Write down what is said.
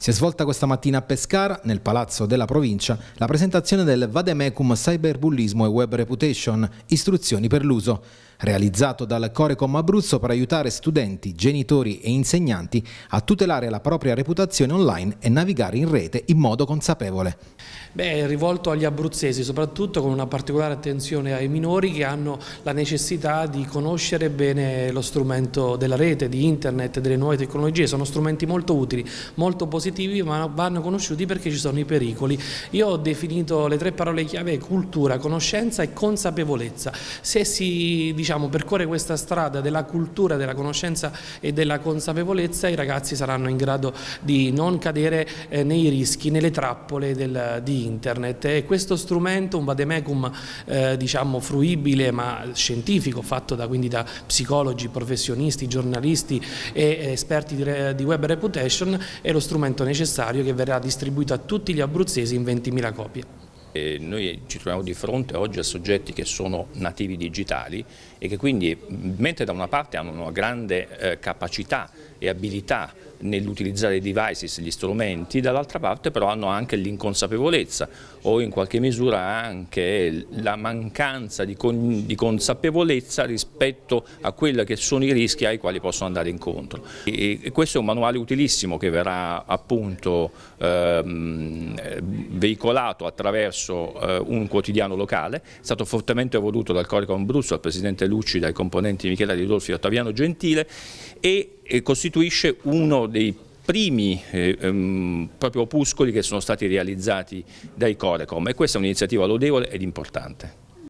Si è svolta questa mattina a Pescara, nel Palazzo della Provincia, la presentazione del Vademecum Cyberbullismo e Web Reputation, istruzioni per l'uso realizzato dal Corecom Abruzzo per aiutare studenti, genitori e insegnanti a tutelare la propria reputazione online e navigare in rete in modo consapevole. Beh, è rivolto agli abruzzesi, soprattutto con una particolare attenzione ai minori che hanno la necessità di conoscere bene lo strumento della rete, di internet, delle nuove tecnologie. Sono strumenti molto utili, molto positivi, ma vanno conosciuti perché ci sono i pericoli. Io ho definito le tre parole chiave cultura, conoscenza e consapevolezza. Se si dice diciamo, percorre questa strada della cultura, della conoscenza e della consapevolezza, i ragazzi saranno in grado di non cadere eh, nei rischi, nelle trappole del, di internet. E questo strumento, un vademecum eh, diciamo, fruibile ma scientifico, fatto da, quindi da psicologi, professionisti, giornalisti e eh, esperti di, di web reputation, è lo strumento necessario che verrà distribuito a tutti gli abruzzesi in 20.000 copie noi ci troviamo di fronte oggi a soggetti che sono nativi digitali e che quindi mentre da una parte hanno una grande eh, capacità e abilità nell'utilizzare i devices, gli strumenti, dall'altra parte però hanno anche l'inconsapevolezza o in qualche misura anche la mancanza di, con, di, consapevolezza rispetto a quelli che sono i rischi ai quali possono andare incontro. E, e questo è un manuale utilissimo che verrà appunto ehm, veicolato attraverso eh, un quotidiano locale, è stato fortemente voluto dal Corico Ambruzzo, al Presidente Lucci, dai componenti Michela Ridolfi e Ottaviano Gentile e costituisce uno dei primi eh, ehm, proprio opuscoli che sono stati realizzati dai Corecom e questa è un'iniziativa lodevole ed importante.